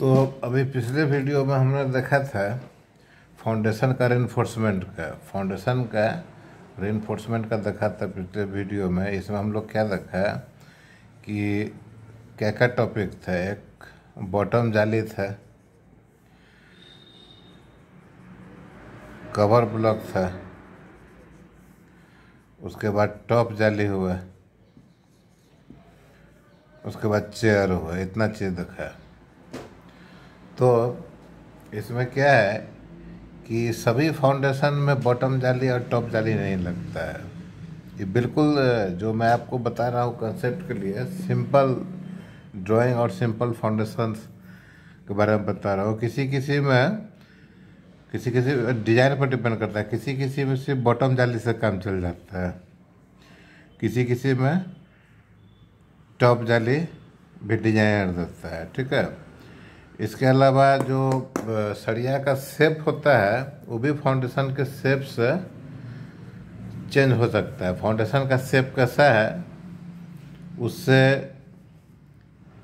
तो अभी पिछले वीडियो में हमने देखा था फाउंडेशन का रेनफोर्समेंट का फाउंडेशन का रेनफोर्समेंट का देखा था पिछले वीडियो में इसमें हम लोग क्या देखा कि क्या क्या टॉपिक था एक बॉटम जाली था कवर ब्लॉक था उसके बाद टॉप जाली हुआ उसके बाद चेयर हुआ इतना चीज़ देखा है तो इसमें क्या है कि सभी फाउंडेशन में बॉटम जाली और टॉप जाली नहीं लगता है ये बिल्कुल जो मैं आपको बता रहा हूँ कंसेप्ट के लिए सिंपल ड्राइंग और सिंपल फाउंडेशन के बारे में बता रहा हूँ किसी किसी में किसी किसी डिजाइन पर डिपेंड करता है किसी किसी में सिर्फ बॉटम जाली से काम चल जाता है किसी किसी में टॉप जाली भी डिजाइनर देता है ठीक है इसके अलावा जो सड़िया का सेप होता है वो भी फाउंडेशन के सेप से चेंज हो सकता है फाउंडेशन का सेप कैसा है उससे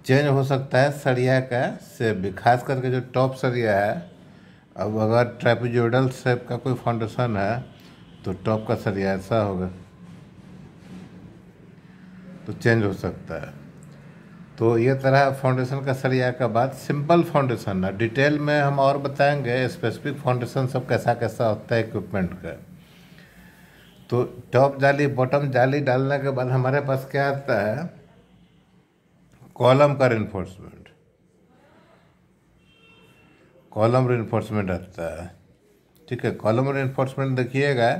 चेंज हो सकता है सड़िया का सेप भी खास करके जो टॉप सरिया है अब अगर ट्रेपिजोडल सेप का कोई फाउंडेशन है तो टॉप का सरिया ऐसा होगा तो चेंज हो सकता है तो ये तरह फाउंडेशन का सरिया का बात सिंपल फाउंडेशन है डिटेल में हम और बताएंगे स्पेसिफिक फाउंडेशन सब कैसा कैसा होता है इक्विपमेंट का तो टॉप जाली बॉटम जाली डालने के बाद हमारे पास क्या आता है कॉलम का रिन्फोर्समेंट कॉलम रिन्फोर्समेंट आता है ठीक है कॉलम रिन्फोर्समेंट देखिएगा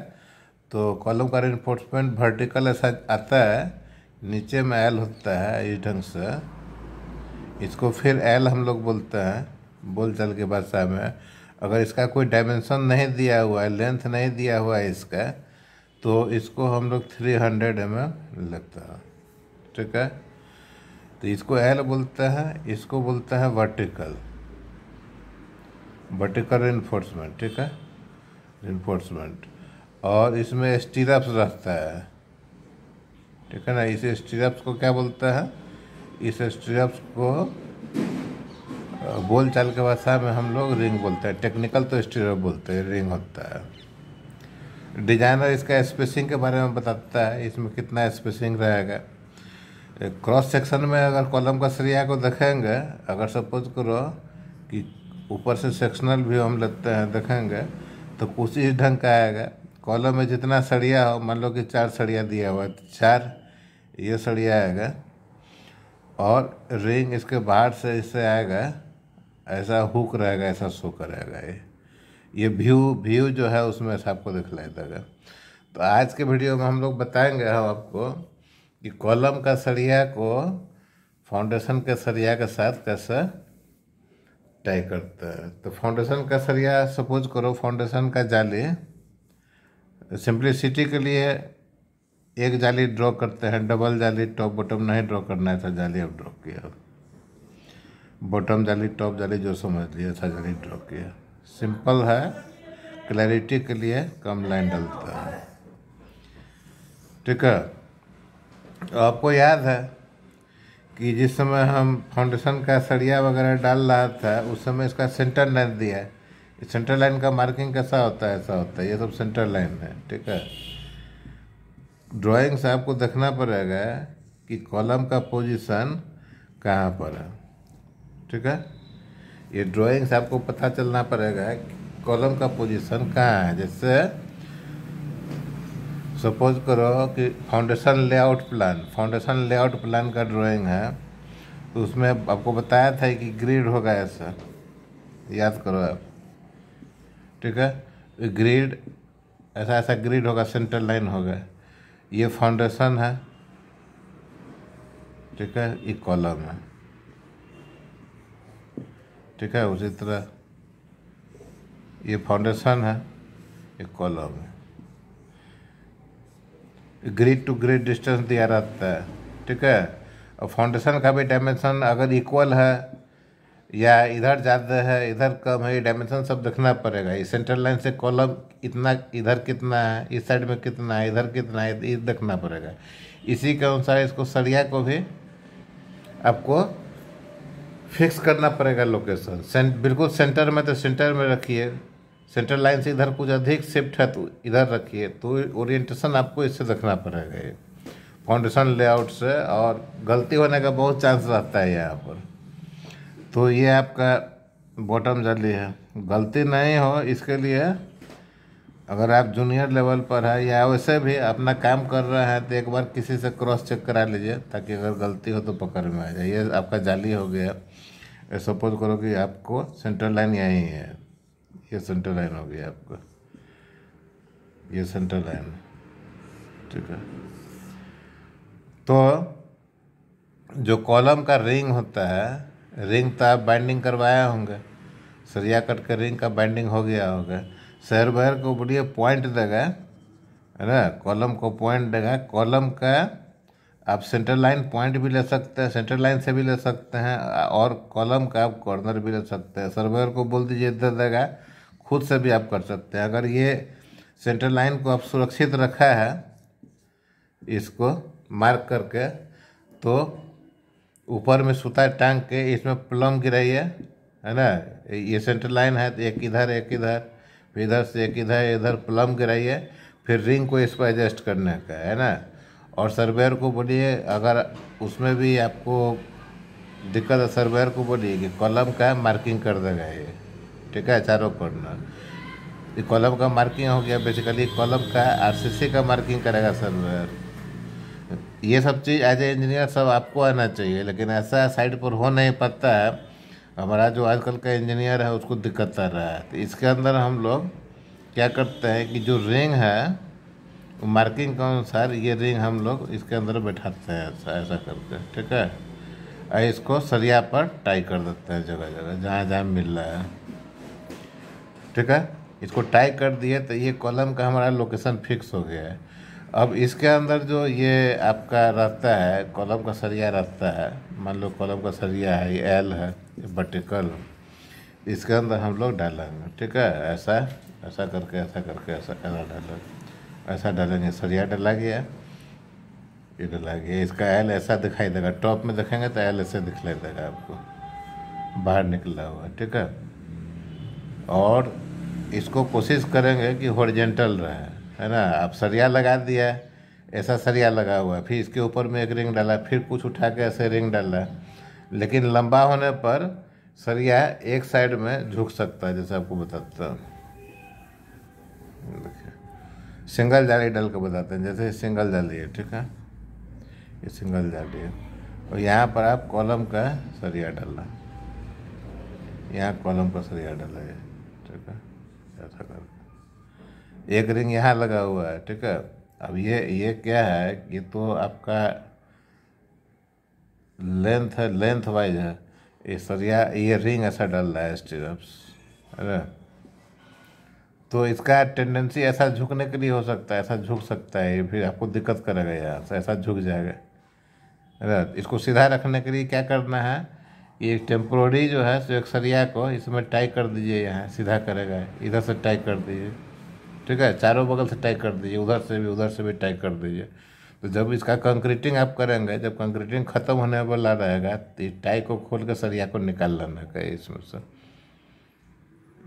तो कॉलम का रिन्फोर्समेंट वर्टिकल ऐसा आता है नीचे में एल होता है इस ढंग से इसको फिर एल हम लोग बोलते हैं बोल चाल की भाषा में अगर इसका कोई डायमेंशन नहीं दिया हुआ है लेंथ नहीं दिया हुआ है इसका तो इसको हम लोग थ्री हंड्रेड एम एम लगता है ठीक है तो इसको एल बोलते हैं इसको बोलते हैं वर्टिकल वर्टिकल इन्फोर्समेंट ठीक है इन्फोर्समेंट और इसमें स्टीरप्स रहता है ठीक है ना इसे स्टिरप्स को क्या बोलते हैं इस स्टिरप्स को बोल चाल के भाषा में हम लोग रिंग बोलते हैं टेक्निकल तो स्टिरप बोलते हैं रिंग होता है डिजाइनर इसका स्पेसिंग के बारे में बताता है इसमें कितना स्पेसिंग रहेगा क्रॉस सेक्शन में अगर कॉलम का सरिया को देखेंगे अगर सपोज करो कि ऊपर से सेक्शनल व्यू हम लेते हैं देखेंगे तो कुछ इस ढंग का आएगा कॉलम में जितना सड़िया हो मान लो कि चार सड़िया दिया हुआ है तो चार ये सड़िया आएगा और रिंग इसके बाहर से इससे आएगा ऐसा हुक रहेगा ऐसा सूख रहेगा ये ये व्यू व्यू जो है उसमें आपको दिखलाई देगा तो आज के वीडियो में हम लोग बताएंगे हम आपको कि कॉलम का सरिया को फाउंडेशन के सरिया के साथ कैसे टाई करता है तो फाउंडेशन का सरिया सपोज करो फाउंडेशन का जाली सिंप्लिसिटी के लिए एक जाली ड्रॉ करते हैं डबल जाली टॉप बॉटम नहीं ड्रॉ करना है था जाली अब ड्रॉ किया बॉटम जाली टॉप जाली जो समझ लिया था जाली ड्रॉ किया सिंपल है क्लैरिटी के लिए कम लाइन डलता है ठीक है आपको याद है कि जिस समय हम फाउंडेशन का सरिया वगैरह डाल रहा था उस समय इसका सेंटर नहीं दिया है सेंटर लाइन का मार्किंग कैसा होता है ऐसा होता है ये सब सेंटर लाइन है ठीक है ड्राइंग से आपको देखना पड़ेगा कि कॉलम का पोजीशन कहाँ पर है ठीक है ये ड्राइंग से आपको पता चलना पड़ेगा कि कॉलम का पोजीशन कहाँ है जैसे सपोज करो कि foundation layout plan foundation layout plan का ड्राइंग है तो उसमें आपको बताया था कि ग्रिड होगा ऐसा याद करो आप ठीक है ग्रिड ऐसा ऐसा ग्रिड होगा सेंटर लाइन होगा ये फाउंडेशन है ठीक है ये कॉलम है ठीक है उसी तरह ये फाउंडेशन है ये कॉलम है ग्रिड टू ग्रिड डिस्टेंस दिया रहता है ठीक है और फाउंडेशन का भी डायमेंशन अगर इक्वल है या इधर ज़्यादा है इधर कम है ये डायमेंशन सब देखना पड़ेगा ये सेंटर लाइन से कॉलम इतना इधर कितना है इस साइड में कितना है इधर कितना है ये देखना पड़ेगा इसी के अनुसार इसको सरिया को भी आपको फिक्स करना पड़ेगा लोकेशन सेंट बिल्कुल सेंटर में तो सेंटर में रखिए सेंटर लाइन से इधर कुछ अधिक शिफ्ट है तो इधर रखिए तो ओरिएंटेशन आपको इससे देखना पड़ेगा ये फाउंडेशन लेआउट से और गलती होने का बहुत चांस रहता है यहाँ पर तो ये आपका बॉटम जल्दी है गलती नहीं हो इसके लिए अगर आप जूनियर लेवल पर है या वैसे भी अपना काम कर रहे हैं तो एक बार किसी से क्रॉस चेक करा लीजिए ताकि अगर गलती हो तो पकड़ में आ जाए ये आपका जाली हो गया सपोज करो कि आपको सेंटर लाइन यहीं है ये सेंटर लाइन हो गया आपका ये सेंटर लाइन ठीक है तो जो कॉलम का रिंग होता है रिंग तो आप बाइंडिंग करवाए होंगे सरिया कट के रिंग का बाइंडिंग हो गया होगा शहर भर को बढ़िया पॉइंट देगा है ना कॉलम को पॉइंट देगा कॉलम का आप सेंटर लाइन पॉइंट भी ले सकते हैं सेंटर लाइन से भी ले सकते हैं और कॉलम का आप कॉर्नर भी ले सकते हैं सर्वेयर को बोल दीजिए इधर देगा खुद से भी आप कर सकते हैं अगर ये सेंटर लाइन को आप सुरक्षित रखा है इसको मार्क करके तो ऊपर में सूता टांग के इसमें प्लम रही है है ना ये सेंटर लाइन है तो एक इधर एक इधर फिर इधर से एक इधर इधर प्लम रही है फिर रिंग को इसको एडजस्ट करने का है ना और सर्वेयर को बोलिए अगर उसमें भी आपको दिक्कत है सर्वेयर को बोलिए कि कॉलम का मार्किंग कर देगा ये ठीक है चारों कॉर्नर कॉलम का मार्किंग हो गया बेसिकली कॉलम का आरसीसी का मार्किंग करेगा सर्वेयर ये सब चीज़ एज ए इंजीनियर सब आपको आना चाहिए लेकिन ऐसा साइड पर हो नहीं पाता है हमारा जो आजकल का इंजीनियर है उसको दिक्कत आ रहा है तो इसके अंदर हम लोग क्या करते हैं कि जो रिंग है मार्किंग के अनुसार ये रिंग हम लोग इसके अंदर बैठाते हैं ऐसा ऐसा करके ठीक है और इसको सरिया पर टाई कर देते हैं जगह जगह जहाँ जहाँ मिल रहा है ठीक है इसको टाई कर दिए तो ये कॉलम का हमारा लोकेशन फिक्स हो गया है अब इसके अंदर जो ये आपका रहता है कॉलम का सरिया रहता है मान लो कॉलम का सरिया है ये एल है ये बटिकल इसके अंदर हम लोग डालेंगे ठीक है ऐसा ऐसा करके ऐसा करके ऐसा ऐसा डालेंगे ऐसा डालेंगे सरिया डला गया ये डला गया इसका एल ऐसा दिखाई देगा टॉप में देखेंगे तो एल ऐसे दिखाई देगा आपको बाहर निकला हुआ ठीक है और इसको कोशिश करेंगे कि हॉरिजेंटल रहे है ना अब सरिया लगा दिया ऐसा सरिया लगा हुआ फिर इसके ऊपर में एक रिंग डाला फिर कुछ उठा के ऐसे रिंग डाला लेकिन लंबा होने पर सरिया एक साइड में झुक सकता है जैसे आपको बताता हूँ देखिए सिंगल जाली डाल के बताते हैं जैसे सिंगल जाली है ठीक है ये सिंगल जाली है और यहाँ पर आप कॉलम का सरिया डालना यहाँ कॉलम का सरिया डाला है ठीक है एक रिंग यहाँ लगा हुआ है ठीक है अब ये ये क्या है ये तो आपका लेंथ है लेंथ वाइज है ये सरिया ये रिंग ऐसा डल रहा है स्टिरप्स अरे तो इसका टेंडेंसी ऐसा झुकने के लिए हो सकता है ऐसा झुक सकता है ये फिर आपको दिक्कत करेगा यहाँ से ऐसा झुक जाएगा अरे इसको सीधा रखने के लिए क्या करना है ये टेम्प्रोरी जो है सो एक सरिया को इसमें टाई कर दीजिए यहाँ सीधा करेगा इधर से टाई कर दीजिए ठीक है चारों बगल से टाइट कर दीजिए उधर से भी उधर से भी टाइट कर दीजिए तो जब इसका कंक्रीटिंग आप करेंगे जब कंक्रीटिंग ख़त्म होने वाला रहेगा तो टाई को खोल कर सरिया को निकाल लेना का इसमें से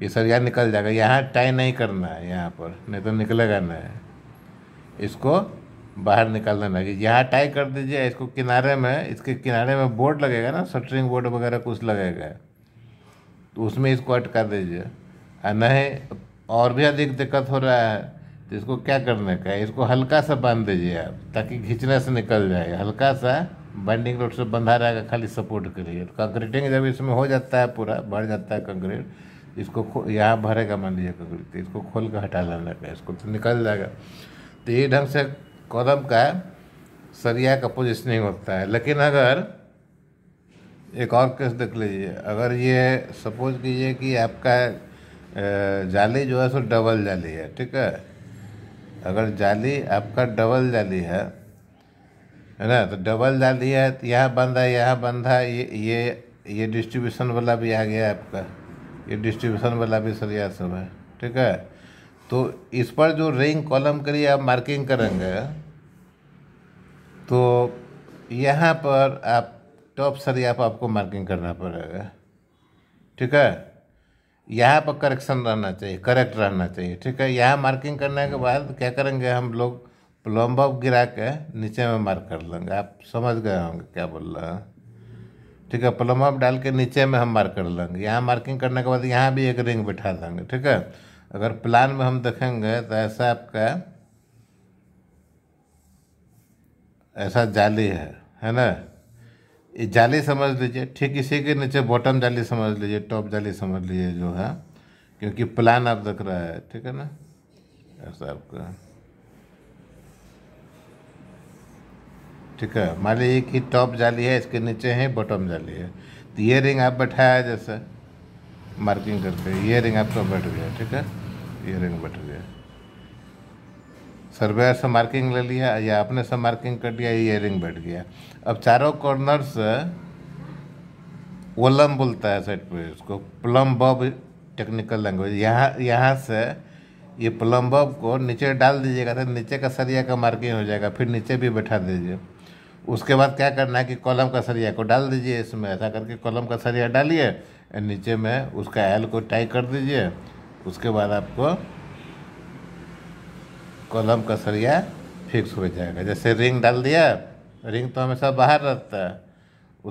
ये सरिया निकल जाएगा यहाँ टाई नहीं करना है यहाँ पर नहीं तो निकलेगा नहीं इसको बाहर निकाल देना है यहाँ टाई कर दीजिए इसको किनारे में इसके किनारे में बोर्ड लगेगा ना शटरिंग बोर्ड वगैरह कुछ लगेगा तो उसमें इसको अटका दीजिए और नहीं और भी अधिक दिक्कत हो रहा है तो इसको क्या करने का है इसको हल्का सा बांध दीजिए आप ताकि खींचने से निकल जाए हल्का सा बाइंडिंग रोड से बंधा रहेगा खाली सपोर्ट के लिए कंक्रीटिंग जब इसमें हो जाता है पूरा भर जाता है कंक्रीट इसको यहाँ भरेगा मान लीजिए कंक्रीट तो इसको खोल कर हटा लेने का इसको तो निकल जाएगा तो ये ढंग से कदम का सरिया का पोजिशनिंग होता है लेकिन अगर एक और केस देख लीजिए अगर ये सपोज कीजिए कि आपका जाली जो है सो डबल जाली है ठीक है अगर जाली आपका डबल जाली है है ना तो डबल जाली है तो यहाँ बंधा है यहाँ बंधा ये ये ये डिस्ट्रीब्यूशन वाला भी आ गया आपका ये डिस्ट्रीब्यूशन वाला भी सर यह सब है ठीक है तो इस पर जो रिंग कॉलम के लिए आप मार्किंग करेंगे तो यहाँ पर आप टॉप सरिया पर आपको मार्किंग करना पड़ेगा ठीक है यहाँ पर करेक्शन रहना चाहिए करेक्ट रहना चाहिए ठीक है यहाँ मार्किंग करने के बाद क्या करेंगे हम लोग प्लम्ब गिरा के नीचे में मार्क कर लेंगे आप समझ गए होंगे क्या बोल रहे हैं ठीक है प्लम्ब डाल के नीचे में हम मार्क कर लेंगे यहाँ मार्किंग करने के बाद यहाँ भी एक रिंग बिठा देंगे ठीक है अगर प्लान में हम देखेंगे तो ऐसा आपका ऐसा जाली है है ना ये जाली समझ लीजिए ठीक इसी के नीचे बॉटम जाली समझ लीजिए टॉप जाली समझ लीजिए जो है क्योंकि प्लान आप देख रहा है ठीक है ना ऐसा आपका ठीक है मान लीजिए कि टॉप जाली है इसके नीचे है बॉटम जाली है तो ये रिंग आप बैठाया जैसे मार्किंग करके ये रिंग आपका बैठ गया ठीक है ये रिंग बैठ गया सर्वेयर से मार्किंग ले लिया या अपने से मार्किंग कर दिया ये रिंग बैठ गया अब चारों कॉर्नर से ओलम बोलता है साइड पे इसको प्लम बब टेक्निकल लैंग्वेज यहाँ यहाँ से ये प्लम बब को नीचे डाल दीजिएगा तो नीचे का सरिया का मार्किंग हो जाएगा फिर नीचे भी बैठा दीजिए उसके बाद क्या करना है कि कॉलम का सरिया को डाल दीजिए इसमें ऐसा करके कॉलम का सरिया डालिए नीचे में उसका एल को टाई कर दीजिए उसके बाद आपको कॉलम का सरिया फिक्स हो जाएगा जैसे रिंग डाल दिया रिंग तो हमेशा बाहर रहता है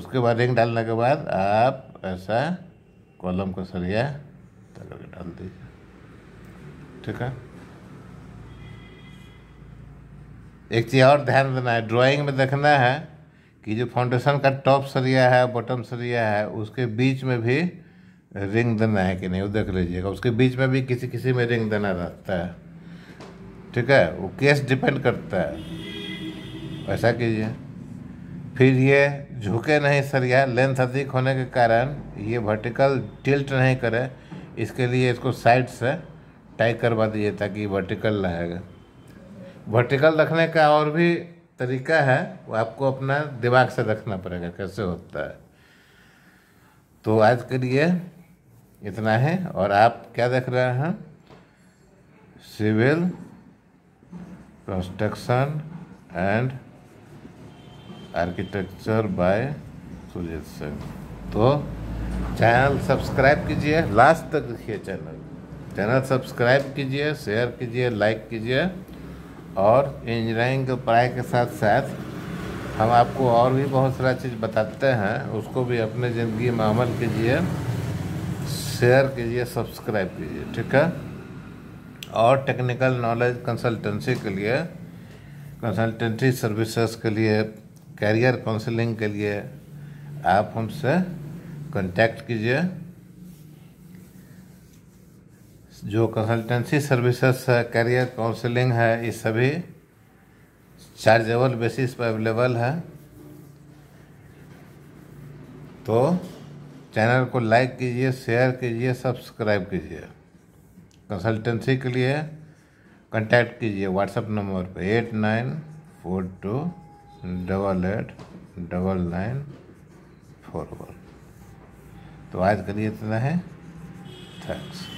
उसके बाद रिंग डालने के बाद आप ऐसा कॉलम का सरिया करके डाल दीजिए ठीक है एक चीज़ और ध्यान देना है ड्राइंग में देखना है कि जो फाउंडेशन का टॉप सरिया है बॉटम सरिया है उसके बीच में भी रिंग देना है कि नहीं वो देख लीजिएगा उसके बीच में भी किसी किसी में रिंग देना रहता है ठीक है वो केस डिपेंड करता है ऐसा कीजिए फिर ये झुके नहीं सर यह लेंथ अधिक होने के कारण ये वर्टिकल टिल्ट नहीं करे इसके लिए इसको साइड से टाई करवा दीजिए ताकि वर्टिकल रहेगा वर्टिकल रखने का और भी तरीका है वो आपको अपना दिमाग से रखना पड़ेगा कैसे होता है तो आज के लिए इतना है और आप क्या देख रहे हैं civil construction and architecture by Sujit Singh तो चैनल सब्सक्राइब कीजिए लास्ट तक देखिए चैनल चैनल सब्सक्राइब कीजिए शेयर कीजिए लाइक कीजिए और इंजीनियरिंग के पढ़ाई के साथ साथ हम आपको और भी बहुत सारा चीज़ बताते हैं उसको भी अपने ज़िंदगी में अमल कीजिए शेयर कीजिए सब्सक्राइब कीजिए ठीक है और टेक्निकल नॉलेज कंसल्टेंसी के लिए कंसल्टेंसी सर्विसेज के लिए कैरियर काउंसलिंग के लिए आप हमसे कांटेक्ट कीजिए जो कंसल्टेंसी सर्विसेज है कैरियर काउंसलिंग है ये सभी चार्जेबल बेसिस पर अवेलेबल है तो चैनल को लाइक कीजिए शेयर कीजिए सब्सक्राइब कीजिए कंसल्टेंसी के लिए कांटेक्ट कीजिए व्हाट्सएप नंबर पर eight nine four two double eight double nine four one तो आज के लिए इतना है थैंक्स